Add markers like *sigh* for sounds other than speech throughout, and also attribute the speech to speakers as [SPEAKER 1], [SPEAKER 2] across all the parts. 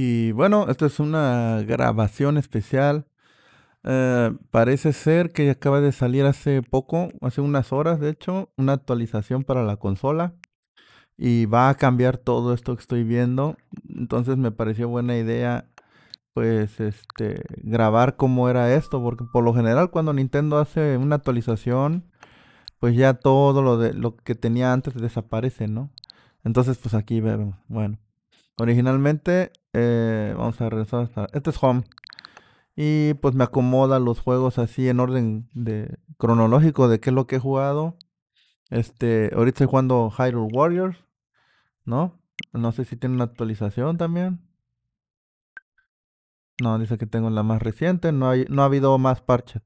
[SPEAKER 1] Y bueno, esto es una grabación especial. Eh, parece ser que acaba de salir hace poco, hace unas horas de hecho, una actualización para la consola. Y va a cambiar todo esto que estoy viendo. Entonces me pareció buena idea pues este grabar cómo era esto. Porque por lo general cuando Nintendo hace una actualización, pues ya todo lo de lo que tenía antes desaparece, ¿no? Entonces, pues aquí vemos. Bueno. Originalmente, eh, vamos a regresar hasta... Este es Home. Y pues me acomoda los juegos así en orden de cronológico de qué es lo que he jugado. Este, ahorita estoy jugando Hyrule Warriors, ¿no? No sé si tiene una actualización también. No, dice que tengo la más reciente, no, hay, no ha habido más parches.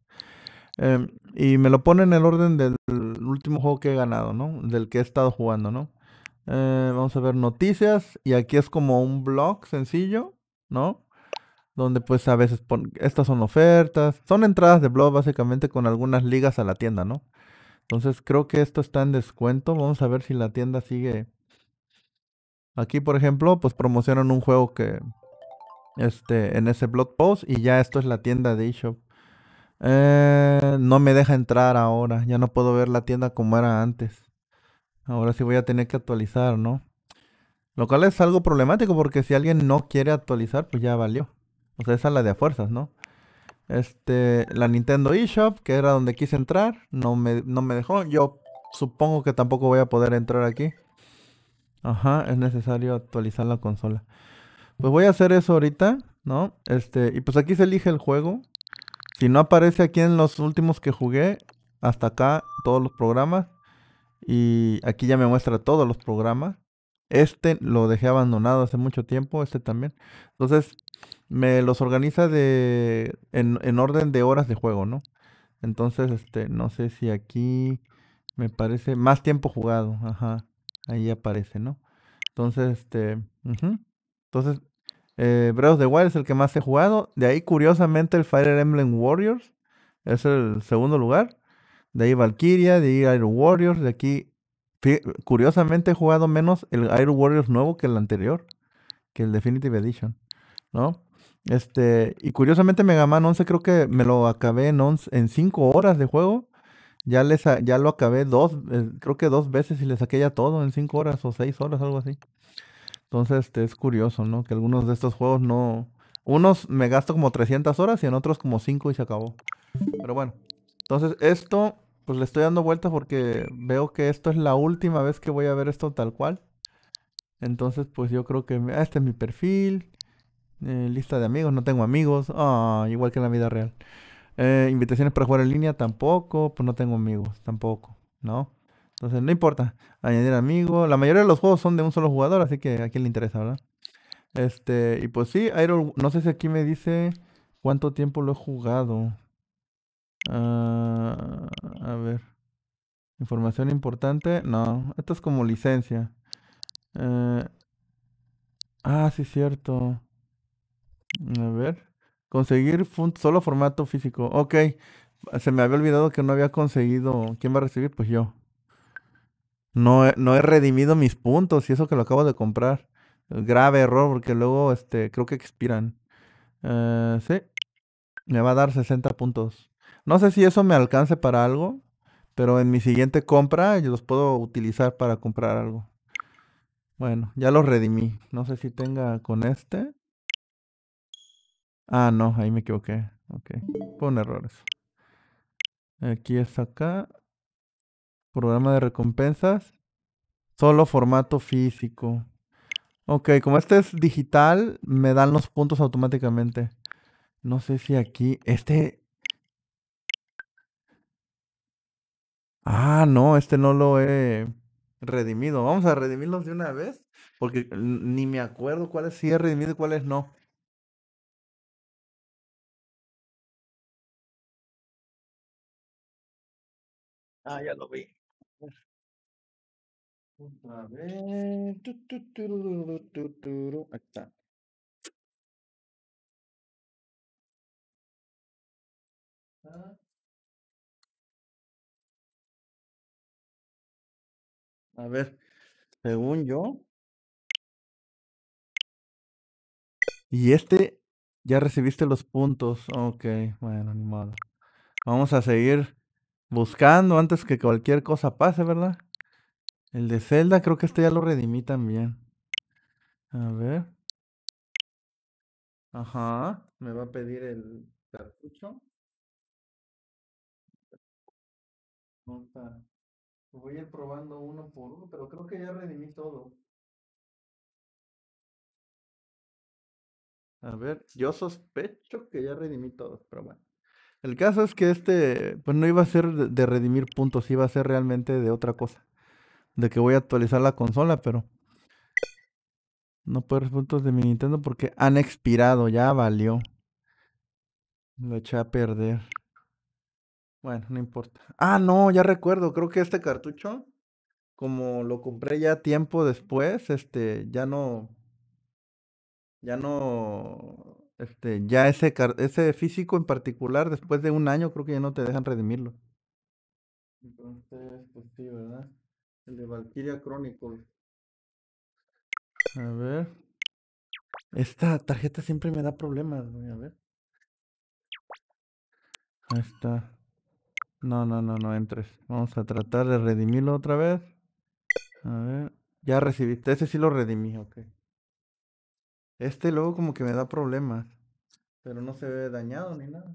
[SPEAKER 1] Em, y me lo pone en el orden del último juego que he ganado, ¿no? Del que he estado jugando, ¿no? Eh, vamos a ver noticias. Y aquí es como un blog sencillo, ¿no? Donde pues a veces estas son ofertas. Son entradas de blog básicamente con algunas ligas a la tienda, ¿no? Entonces creo que esto está en descuento. Vamos a ver si la tienda sigue. Aquí, por ejemplo, pues promocionan un juego que este en ese blog post y ya esto es la tienda de eShop. Eh, no me deja entrar ahora. Ya no puedo ver la tienda como era antes. Ahora sí voy a tener que actualizar, ¿no? Lo cual es algo problemático porque si alguien no quiere actualizar, pues ya valió. O sea, esa es la de a fuerzas, ¿no? Este, la Nintendo eShop, que era donde quise entrar, no me, no me dejó. Yo supongo que tampoco voy a poder entrar aquí. Ajá, es necesario actualizar la consola. Pues voy a hacer eso ahorita, ¿no? Este, y pues aquí se elige el juego. Si no aparece aquí en los últimos que jugué, hasta acá, todos los programas, y aquí ya me muestra todos los programas. Este lo dejé abandonado hace mucho tiempo, este también. Entonces, me los organiza de en, orden de horas de juego, ¿no? Entonces, este, no sé si aquí me parece más tiempo jugado, ajá. Ahí aparece, ¿no? Entonces, este, entonces eh, Breath of the Wild es el que más he jugado. De ahí, curiosamente, el Fire Emblem Warriors es el segundo lugar de ahí Valkyria, de ahí Iron Warriors, de aquí. Curiosamente he jugado menos el Iron Warriors nuevo que el anterior, que el Definitive Edition, ¿no? Este, y curiosamente Mega Man 11 creo que me lo acabé en en 5 horas de juego. Ya, les, ya lo acabé dos, eh, creo que dos veces y le saqué ya todo en 5 horas o 6 horas, algo así. Entonces, este, es curioso, ¿no? Que algunos de estos juegos no... Unos me gasto como 300 horas y en otros como 5 y se acabó. Pero bueno. Entonces, esto, pues le estoy dando vuelta porque veo que esto es la última vez que voy a ver esto tal cual. Entonces, pues yo creo que ah, este es mi perfil. Eh, lista de amigos, no tengo amigos. ah igual que en la vida real. Eh, invitaciones para jugar en línea, tampoco. Pues no tengo amigos, tampoco, ¿no? Entonces, no importa. Añadir amigos. La mayoría de los juegos son de un solo jugador, así que a quién le interesa, ¿verdad? Este, y pues sí, Iron, no sé si aquí me dice cuánto tiempo lo he jugado. Ah Información importante. No, esto es como licencia. Eh, ah, sí, cierto. A ver. Conseguir solo formato físico. Ok. Se me había olvidado que no había conseguido. ¿Quién va a recibir? Pues yo. No he, no he redimido mis puntos y eso que lo acabo de comprar. Grave error porque luego este, creo que expiran. Eh, sí. Me va a dar 60 puntos. No sé si eso me alcance para algo. Pero en mi siguiente compra yo los puedo utilizar para comprar algo. Bueno, ya los redimí. No sé si tenga con este. Ah, no, ahí me equivoqué. Ok, pon errores. Aquí está acá. Programa de recompensas. Solo formato físico. Ok, como este es digital, me dan los puntos automáticamente. No sé si aquí, este, Ah, no, este no lo he redimido. Vamos a redimirlos de una vez, porque ni me acuerdo
[SPEAKER 2] cuáles sí he redimido y cuáles no. Ah, ya lo vi. A ver. está. A ver, según yo. Y este, ya recibiste los puntos. Ok,
[SPEAKER 1] bueno, ni modo. Vamos a seguir buscando antes que cualquier cosa pase, ¿verdad? El de Zelda, creo que este ya lo redimí también. A ver.
[SPEAKER 2] Ajá, me va a pedir el cartucho. Voy a ir probando uno por uno, pero creo que ya redimí todo.
[SPEAKER 3] A ver, yo sospecho que ya redimí todo, pero bueno.
[SPEAKER 1] El caso es que este, pues no iba a ser de, redimir puntos, iba a ser realmente de otra cosa. De que voy a actualizar la consola, pero... No puedo puntos de mi Nintendo porque han expirado, ya valió. Lo eché a perder. Bueno, no importa. Ah, no, ya recuerdo, creo que este cartucho, como lo compré ya tiempo después, este, ya no, ya no, este, ya ese, ese físico en particular, después de un año, creo que ya no te dejan redimirlo. Entonces, pues sí, ¿verdad? El de Valkyria Chronicles.
[SPEAKER 3] A ver. Esta tarjeta siempre me da problemas, Voy A ver.
[SPEAKER 1] Ahí está. No, no, no, no entres. Vamos a tratar de redimirlo otra vez. A ver. Ya recibiste. Ese sí lo redimí, ok. Este luego como que me da problemas. Pero no se ve dañado ni nada.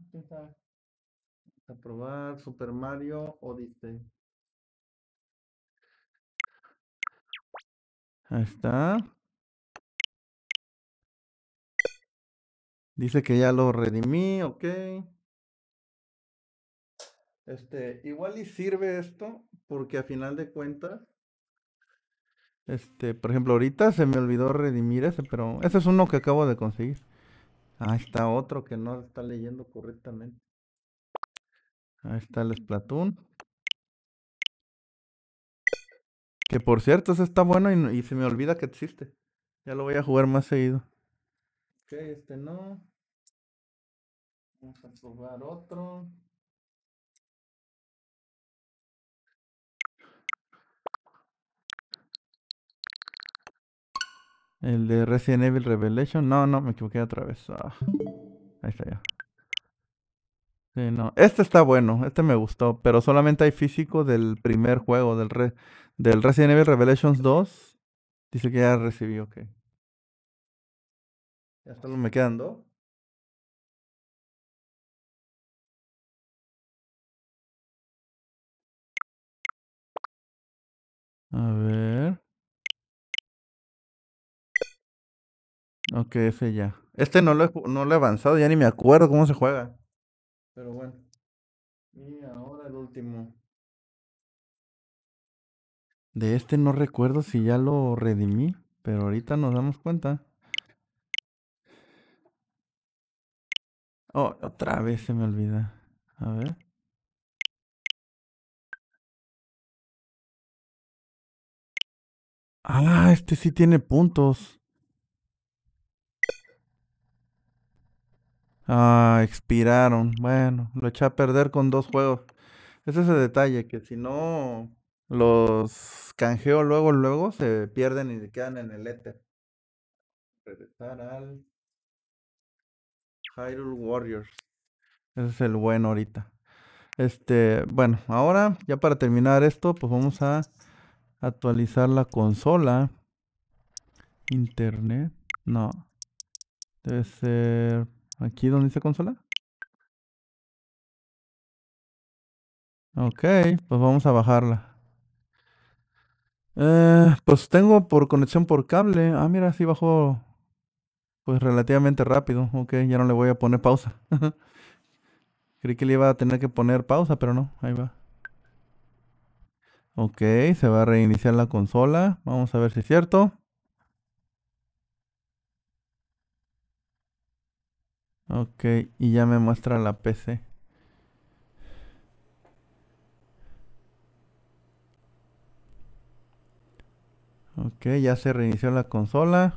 [SPEAKER 3] A probar Super Mario Odyssey.
[SPEAKER 2] Ahí está.
[SPEAKER 3] Dice que ya lo redimí, ok. Este, igual y sirve esto, porque a final
[SPEAKER 1] de cuentas, este, por ejemplo, ahorita se me olvidó redimir ese, pero ese es uno que acabo de conseguir. Ahí está otro que no está leyendo correctamente. Ahí está el Splatoon. Que por cierto, ese está bueno y, y se me olvida que existe. Ya lo voy a jugar más
[SPEAKER 2] seguido. Ok, este no. Vamos a probar otro. El de Resident
[SPEAKER 1] Evil Revelation. No, no, me equivoqué otra vez. Ah, ahí está ya. Sí, no. Este está bueno, este me gustó, pero solamente hay físico del primer juego, del,
[SPEAKER 3] del Resident Evil Revelations 2. Dice que ya recibí, ok.
[SPEAKER 2] Ya solo me quedan dos. A ver.
[SPEAKER 3] Ok, ese ya. Este no lo, he, no lo he avanzado, ya ni me acuerdo cómo se juega. Pero bueno. Y ahora el último.
[SPEAKER 1] De este no recuerdo si ya lo redimí, pero ahorita nos damos cuenta.
[SPEAKER 2] Oh, otra vez se me olvida. A ver. Ah, este sí tiene puntos.
[SPEAKER 3] Ah, expiraron.
[SPEAKER 1] Bueno, lo eché a perder con dos juegos. Ese es el detalle, que si no los canjeo luego, luego se pierden y se quedan en el éter. Regresar al Hyrule Warriors. Ese es el bueno ahorita. Este, bueno, ahora ya para terminar esto, pues vamos a actualizar la consola. Internet,
[SPEAKER 3] no. Debe ser Aquí donde dice consola. Ok, pues vamos a bajarla.
[SPEAKER 1] Eh, pues tengo por conexión por cable. Ah, mira, sí bajó pues relativamente rápido. Ok, ya no le voy a poner pausa. *laughs* Creí que le iba a tener que poner pausa, pero no, ahí va. Ok, se va a reiniciar la consola. Vamos a ver si es cierto. Ok, y ya me muestra la PC. Ok, ya se reinició la consola.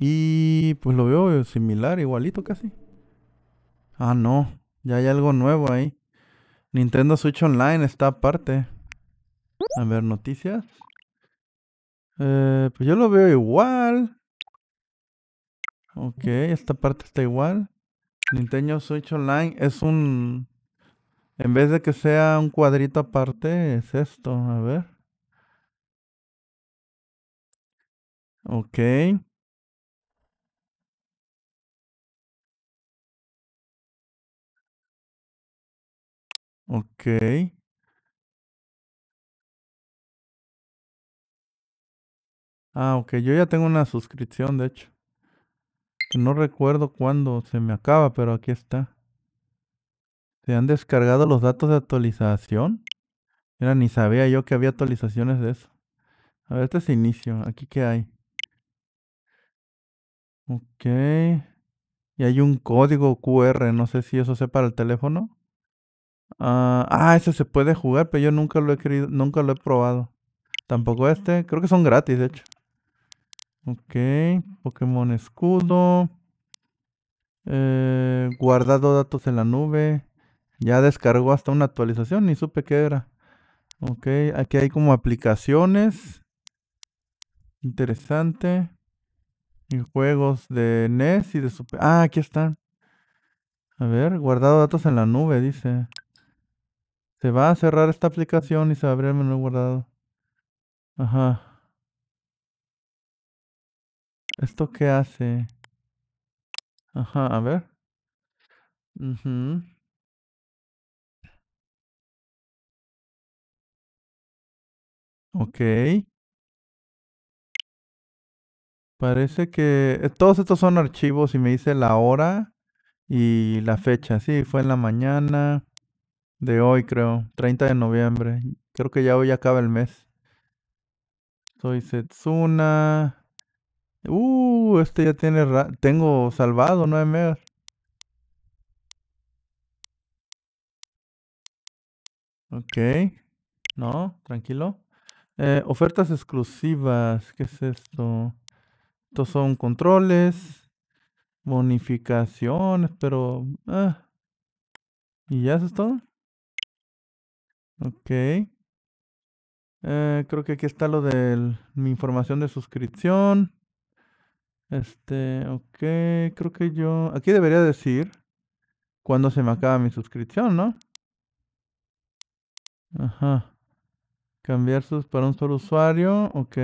[SPEAKER 1] Y pues lo veo similar, igualito casi. Ah, no. Ya hay algo nuevo ahí. Nintendo Switch Online está aparte. A ver, noticias. Eh, pues yo lo veo igual. Ok, esta parte está igual. Nintendo Switch Online es un... En vez de que sea
[SPEAKER 3] un cuadrito aparte, es esto. A ver.
[SPEAKER 2] Ok. Ok.
[SPEAKER 3] Ah, ok. Yo ya tengo una suscripción, de hecho no recuerdo cuándo
[SPEAKER 1] se me acaba, pero aquí está. ¿Se han descargado los datos de actualización? Mira, ni sabía yo que había actualizaciones de eso. A ver, este es inicio. ¿Aquí qué hay? Ok. Y hay un código QR. No sé si eso sea para el teléfono. Ah, ah, ese se puede jugar, pero yo nunca lo he querido, nunca lo he probado. Tampoco este. Creo que son gratis, de hecho. Ok, Pokémon Escudo. Eh, guardado datos en la nube. Ya descargó hasta una actualización, y supe qué era. Ok, aquí hay como aplicaciones. Interesante. Y juegos de NES y de Super... Ah, aquí están. A ver, guardado datos en la nube, dice. Se va a cerrar esta aplicación y se va a abrir el menú guardado. Ajá.
[SPEAKER 3] ¿Esto qué hace? Ajá,
[SPEAKER 2] a ver. Ok.
[SPEAKER 3] Parece que eh, todos estos son archivos y me dice la
[SPEAKER 1] hora y la fecha. Sí, fue en la mañana de hoy, creo. 30 de noviembre. Creo que ya hoy acaba el mes. Soy Setsuna. Uh, este ya tiene... tengo salvado 9 megas. Ok. No, tranquilo. Eh, ofertas exclusivas. ¿Qué es esto? Estos son controles. Bonificaciones, pero... Ah. ¿Y ya es todo? Ok. Eh, creo que aquí está lo de mi información de suscripción. Este, ok, creo que yo... Aquí debería decir cuándo se me acaba mi suscripción, ¿no? Ajá. Cambiar sus para un solo usuario, ok.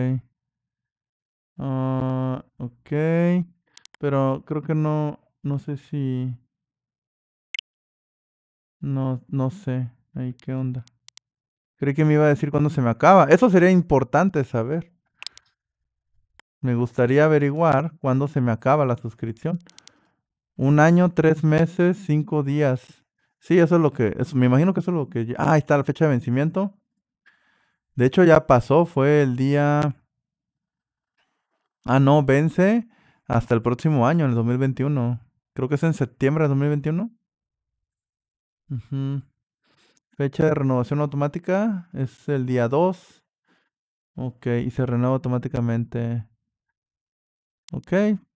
[SPEAKER 1] Ah, ok. Pero creo que no, no sé si... No, no sé. Ahí, ¿qué onda? Creí que me iba a decir cuándo se me acaba. Eso sería importante saber. Me gustaría averiguar cuándo se me acaba la suscripción. Un año, tres meses, cinco días. Sí, eso es lo que, me imagino que eso es lo que... Ah, ahí está la fecha de vencimiento. De hecho, ya pasó, fue el día... Ah, no, vence hasta el próximo año, en el 2021. Creo que es en septiembre de 2021. Fecha de renovación automática es el día 2. Ok, y se renueva automáticamente. Ok,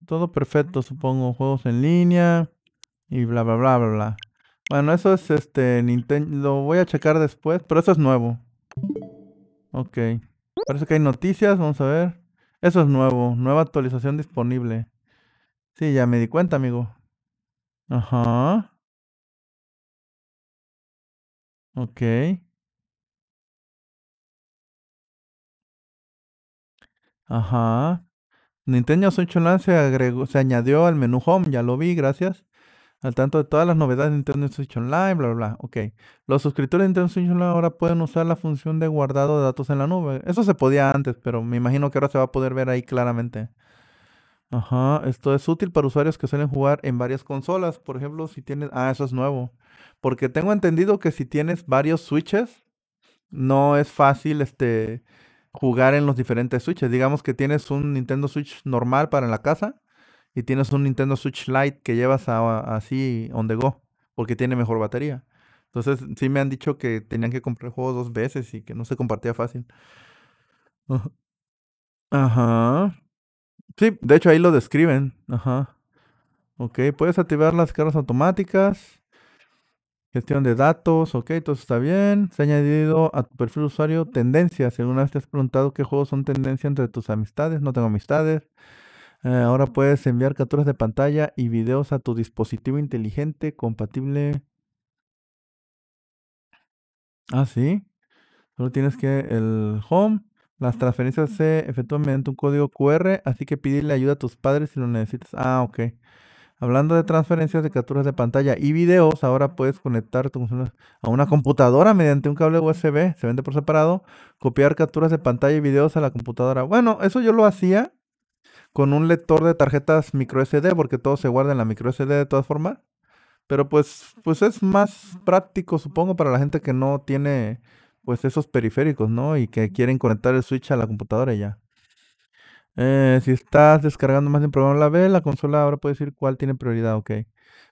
[SPEAKER 1] todo perfecto, supongo. Juegos en línea y bla, bla, bla, bla, bla. Bueno, eso es este Nintendo. Lo voy a checar después, pero eso es nuevo. Ok. Parece que hay noticias, vamos a ver. Eso es nuevo, nueva actualización disponible. Sí, ya me di cuenta, amigo.
[SPEAKER 2] Ajá. Ok.
[SPEAKER 3] Ajá. Nintendo Switch Online se, agregó, se añadió al menú Home, ya lo vi, gracias.
[SPEAKER 1] Al tanto de todas las novedades de Nintendo Switch Online, bla, bla, bla. Ok. Los suscriptores de Nintendo Switch Online ahora pueden usar la función de guardado de datos en la nube. Eso se podía antes, pero me imagino que ahora se va a poder ver ahí claramente. Ajá, esto es útil para usuarios que suelen jugar en varias consolas. Por ejemplo, si tienes... Ah, eso es nuevo. Porque tengo entendido que si tienes varios switches, no es fácil este jugar en los diferentes switches. Digamos que tienes un Nintendo Switch normal para en la casa y tienes un Nintendo Switch Lite que llevas así on the go porque tiene mejor batería. Entonces sí me han dicho que tenían que comprar juegos dos veces y que no se compartía fácil. Ajá. Sí, de hecho ahí lo describen. Ajá. Ok, puedes activar las cargas automáticas. Gestión de datos, ok, todo está bien. Se ha añadido a tu perfil usuario tendencias. Si alguna vez te has preguntado qué juegos son tendencia entre tus amistades, no tengo amistades. Eh, ahora puedes enviar capturas de pantalla y videos a tu dispositivo inteligente compatible. Ah, sí. Solo tienes que el home. Las transferencias se efectúan mediante un código QR, así que pídele ayuda a tus padres si lo necesitas. Ah, ok. Hablando de transferencias de capturas de pantalla y videos, ahora puedes conectar a una computadora mediante un cable USB, se vende por separado, copiar capturas de pantalla y videos a la computadora. Bueno, eso yo lo hacía con un lector de tarjetas micro SD porque todo se guarda en la micro SD de todas formas. Pero pues, pues es más práctico, supongo, para la gente que no tiene pues esos periféricos, ¿no? Y que quieren conectar el switch a la computadora y ya. Eh, si estás descargando más de un programa la B, la consola ahora puede decir cuál tiene prioridad, ok.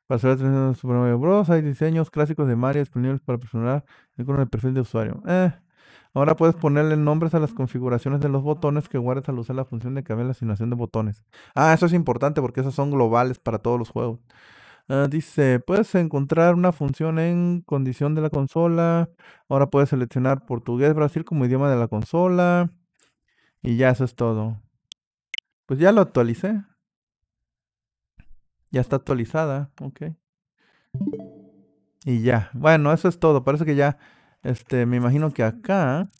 [SPEAKER 1] Para saber de Super Mario Bros. hay diseños clásicos de Mario disponibles para personalizar con el perfil de usuario. Eh, ahora puedes ponerle nombres a las configuraciones de los botones que guardas al usar la función de cambiar la asignación de botones. Ah, eso es importante porque esas son globales para todos los juegos. Ah, dice, puedes encontrar una función en condición de la consola. Ahora puedes seleccionar portugués, Brasil como idioma de la consola. Y ya eso es todo. Pues ya lo actualicé. Ya está actualizada, ok. Y ya, bueno, eso es todo. Parece que ya, este, me imagino que acá...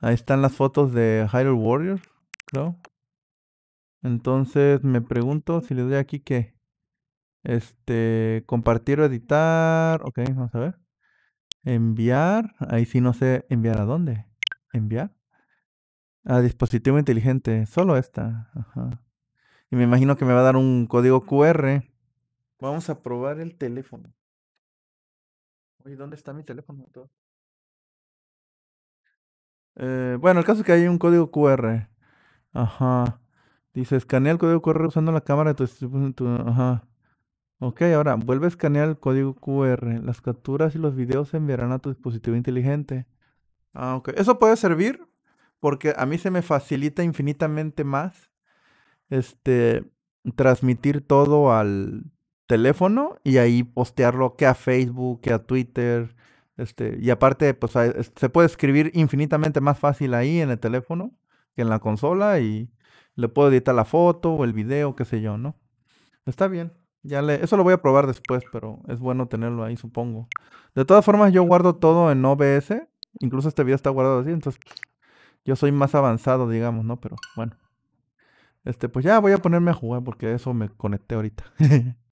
[SPEAKER 1] Ahí están las fotos de Hyrule Warrior. creo. Entonces me pregunto si le doy aquí que... Este, compartir o editar. Ok, vamos a ver. Enviar. Ahí sí no sé enviar a dónde. Enviar. A ah, dispositivo inteligente, solo esta. Ajá. Y me imagino que me va a dar un código QR.
[SPEAKER 3] Vamos a probar el teléfono. Oye, ¿dónde está mi teléfono? Eh, bueno, el caso es que hay un código QR.
[SPEAKER 1] Ajá. Dice, escanea el código QR usando la cámara de tu... ajá. Ok, ahora vuelve a escanear el código QR. Las capturas y los videos se enviarán a tu dispositivo inteligente. Ah, ok. Eso puede servir porque a mí se me facilita infinitamente más este transmitir todo al teléfono y ahí postearlo que a Facebook, que a Twitter, este, y aparte pues se puede escribir infinitamente más fácil ahí en el teléfono que en la consola y le puedo editar la foto o el video, qué sé yo, ¿no? Está bien. Ya eso lo voy a probar después, pero es bueno tenerlo ahí, supongo. De todas formas, yo guardo todo en OBS. Incluso este video está guardado así, entonces yo soy más avanzado, digamos,
[SPEAKER 3] ¿no? Pero bueno. Este, pues ya voy a ponerme a jugar porque eso me conecté ahorita. *laughs*